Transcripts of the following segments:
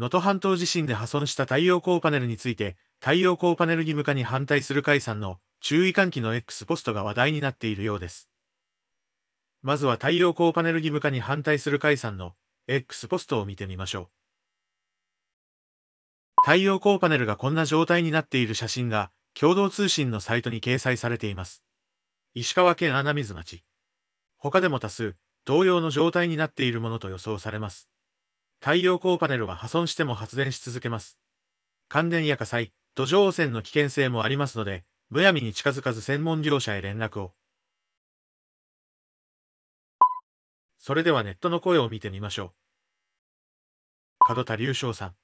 能登半島地震で破損した太陽光パネルについて、太陽光パネル義務化に反対する解散の注意喚起の X ポストが話題になっているようです。まずは太陽光パネル義務化に反対する解散の X ポストを見てみましょう。太陽光パネルがこんな状態になっている写真が共同通信のサイトに掲載されています。石川県穴水町。他でも多数、同様の状態になっているものと予想されます。太陽光パネルは破損しても発電し続けます。感電や火災、土壌汚染の危険性もありますので、むやみに近づかず専門業者へ連絡を。それではネットの声を見てみましょう。門田隆翔さん。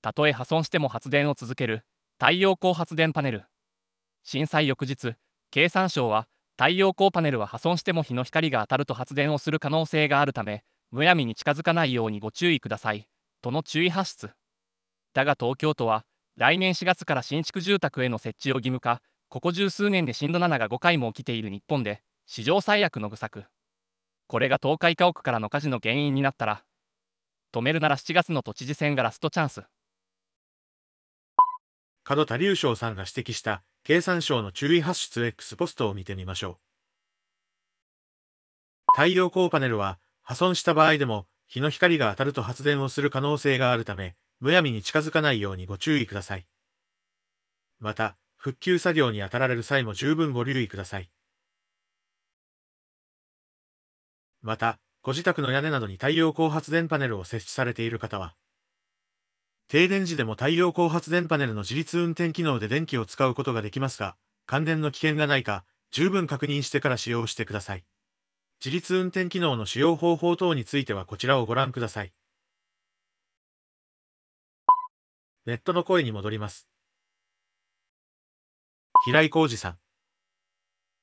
たとえ破損しても発電を続ける太陽光発電パネル。震災翌日、経産省は太陽光パネルは破損しても日の光が当たると発電をする可能性があるため、むやみに近づかないようにご注意ください、との注意発出。だが東京都は、来年4月から新築住宅への設置を義務化、ここ十数年で震度7が5回も起きている日本で、史上最悪の愚策。これが東海家屋からの火事の原因になったら、止めるなら7月の都知事選がラストチャンス。門田隆翔さんが指摘した経産省の注意発出 X ポストを見てみましょう。太陽光パネルは破損した場合でも、日の光が当たると発電をする可能性があるため、むやみに近づかないようにご注意ください。また、復旧作業に当たられる際も十分ご留意ください。また、ご自宅の屋根などに太陽光発電パネルを設置されている方は、停電時でも太陽光発電パネルの自立運転機能で電気を使うことができますが、感電の危険がないか、十分確認してから使用してください。自立運転機能の使用方法等についてはこちらをご覧ください。ネットの声に戻ります。平井浩二さん。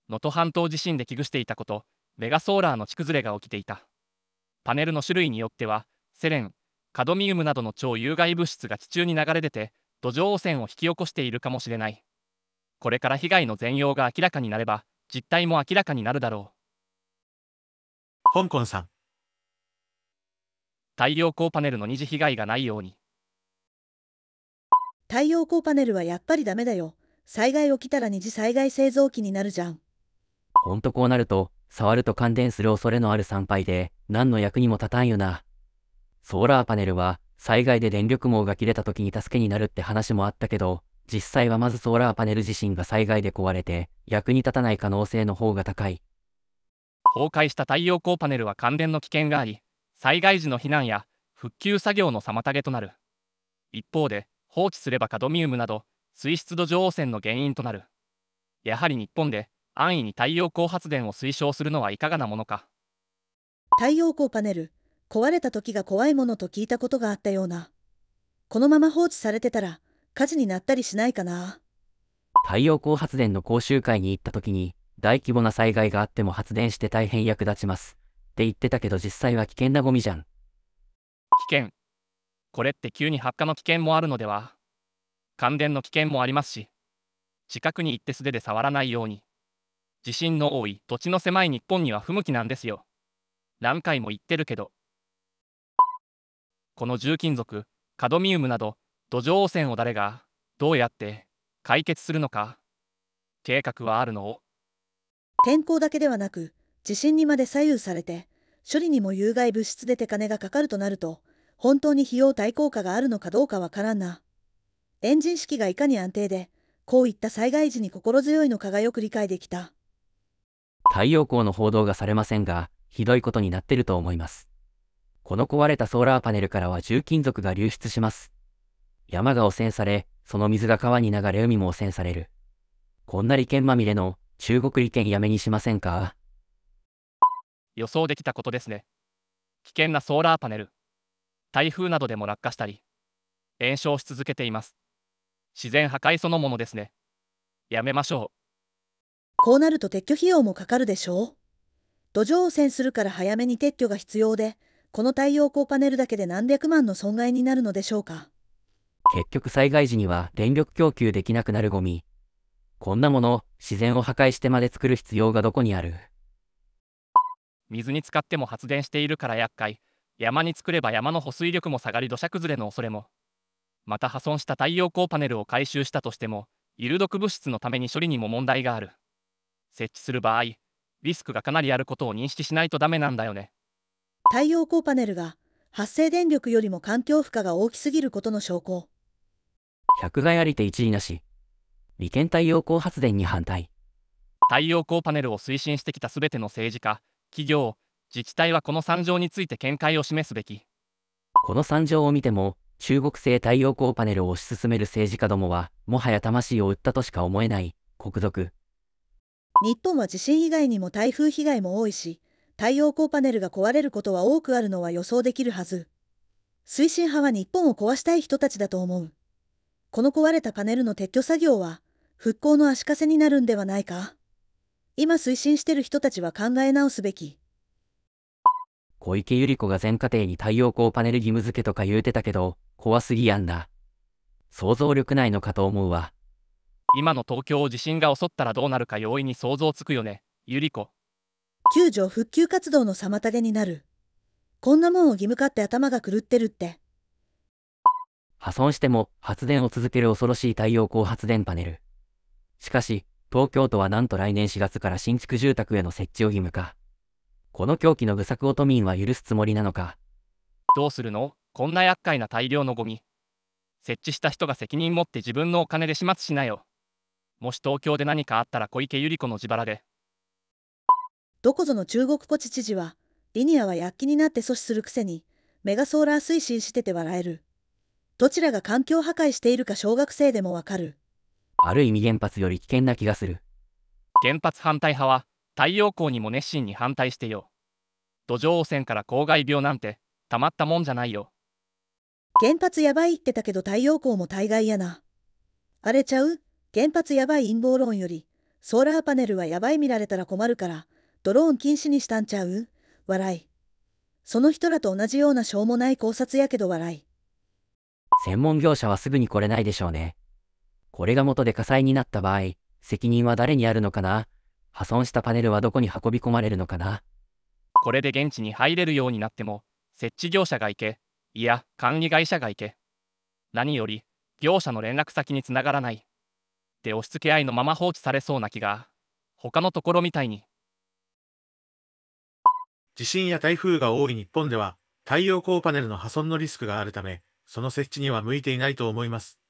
能登半島地震で危惧していたこと、メガソーラーの地崩れが起きていた。パネルの種類によっては、セレン、カドミウムなどの超有害物質が地中に流れ出て、土壌汚染を引き起こしているかもしれない。これから被害の全容が明らかになれば、実態も明らかになるだろう。香港さん太陽光パネルの二次被害がないように太陽光パネルはやっぱりダメだよ災害起きたら二次災害製造機になるじゃんほんとこうなると触ると感電する恐れのある参拝で何の役にも立たんよなソーラーパネルは災害で電力網が切れた時に助けになるって話もあったけど実際はまずソーラーパネル自身が災害で壊れて役に立たない可能性の方が高い崩壊した太陽光パネルは関連の危険があり災害時の避難や復旧作業の妨げとなる一方で放置すればカドミウムなど水質度上汚染の原因となるやはり日本で安易に太陽光発電を推奨するのはいかがなものか太陽光パネル壊れた時が怖いものと聞いたことがあったようなこのまま放置されてたら火事になったりしないかな太陽光発電の講習会に行った時に大規模な災害があっても発電して大変役立ちます。って言ってたけど実際は危険なゴミじゃん。危険。これって急に発火の危険もあるのでは感電の危険もありますし、近くに行って素手で触らないように。地震の多い土地の狭い日本には不向きなんですよ。何回も言ってるけど。この重金属、カドミウムなど、土壌汚染を誰が、どうやって、解決するのか。計画はあるのを。天候だけではなく地震にまで左右されて処理にも有害物質で手金がかかるとなると本当に費用対効果があるのかどうかわからんなエンジン式がいかに安定でこういった災害時に心強いのかがよく理解できた太陽光の報道がされませんがひどいことになってると思いますこの壊れたソーラーパネルからは重金属が流出します山が汚染されその水が川に流れ海も汚染されるこんな利権まみれの中国利権やめにしませんか予想できたことですね。危険なソーラーパネル。台風などでも落下したり、炎症し続けています。自然破壊そのものですね。やめましょう。こうなると撤去費用もかかるでしょう。土壌汚染するから早めに撤去が必要で、この太陽光パネルだけで何百万の損害になるのでしょうか。結局災害時には電力供給できなくなるゴミ、こんなもの自然を破壊してまで作る必要がどこにある水に浸かっても発電しているから厄介山に作れば山の保水力も下がり土砂崩れの恐れもまた破損した太陽光パネルを回収したとしても有毒物質のために処理にも問題がある設置する場合リスクがかなりあることを認識しないとダメなんだよね太陽光パネルが発生電力よりも環境負荷が大きすぎることの証拠百害ありて一理なし利権太陽光発電に反対太陽光パネルを推進してきたすべての政治家企業自治体はこの惨状について見解を示すべきこの惨状を見ても中国製太陽光パネルを推し進める政治家どもはもはや魂を売ったとしか思えない国賊日本は地震以外にも台風被害も多いし太陽光パネルが壊れることは多くあるのは予想できるはず推進派は日本を壊したい人たちだと思うこの壊れたパネルの撤去作業は復興の足かせになるんではないか今推進してる人たちは考え直すべき小池百合子が全家庭に太陽光パネル義務付けとか言うてたけど怖すぎやんな想像力ないのかと思うわ今の東京を地震が襲ったらどうなるか容易に想像つくよね百合子救助復旧活動の妨げになるこんなもんを義務化って頭が狂ってるって破損しても発電を続ける恐ろしい太陽光発電パネルしかし、東京都はなんと来年4月から新築住宅への設置を義務化。この狂気の愚策を都民は許すつもりなのか。どうするのこんな厄介な大量のゴミ。設置した人が責任持って自分のお金で始末しなよ。もし東京で何かあったら小池百合子の自腹で。どこぞの中国ポチ知事は、リニアは躍起になって阻止するくせに、メガソーラー推進してて笑える。どちらが環境破壊しているか小学生でもわかる。ある意味原発より危険な気がする原発反対派は太陽光にも熱心に反対してよ土壌汚染から公害病なんてたまったもんじゃないよ原発やばいってたけど太陽光も大概やな荒れちゃう原発やばい陰謀論よりソーラーパネルはやばい見られたら困るからドローン禁止にしたんちゃう笑いその人らと同じようなしょうもない考察やけど笑い専門業者はすぐに来れないでしょうねこれが元で火災になった場合、責任は誰にあるのかな破損したパネルはどこに運び込まれるのかなこれで現地に入れるようになっても、設置業者が行け、いや、管理会社が行け。何より、業者の連絡先につながらない。で押し付け合いのまま放置されそうな気が、他のところみたいに。地震や台風が多い日本では、太陽光パネルの破損のリスクがあるため、その設置には向いていないと思います。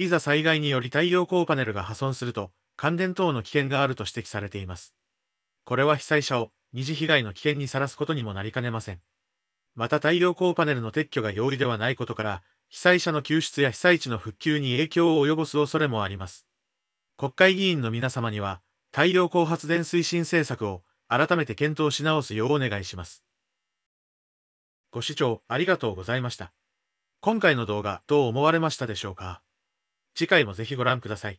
いざ災害により太陽光パネルが破損すると、感電等の危険があると指摘されています。これは被災者を二次被害の危険にさらすことにもなりかねません。また太陽光パネルの撤去が容易ではないことから、被災者の救出や被災地の復旧に影響を及ぼす恐れもあります。国会議員の皆様には、太陽光発電推進政策を改めて検討し直すようお願いします。ご視聴ありがとうございました。今回の動画どう思われましたでしょうか次回もぜひご覧ください。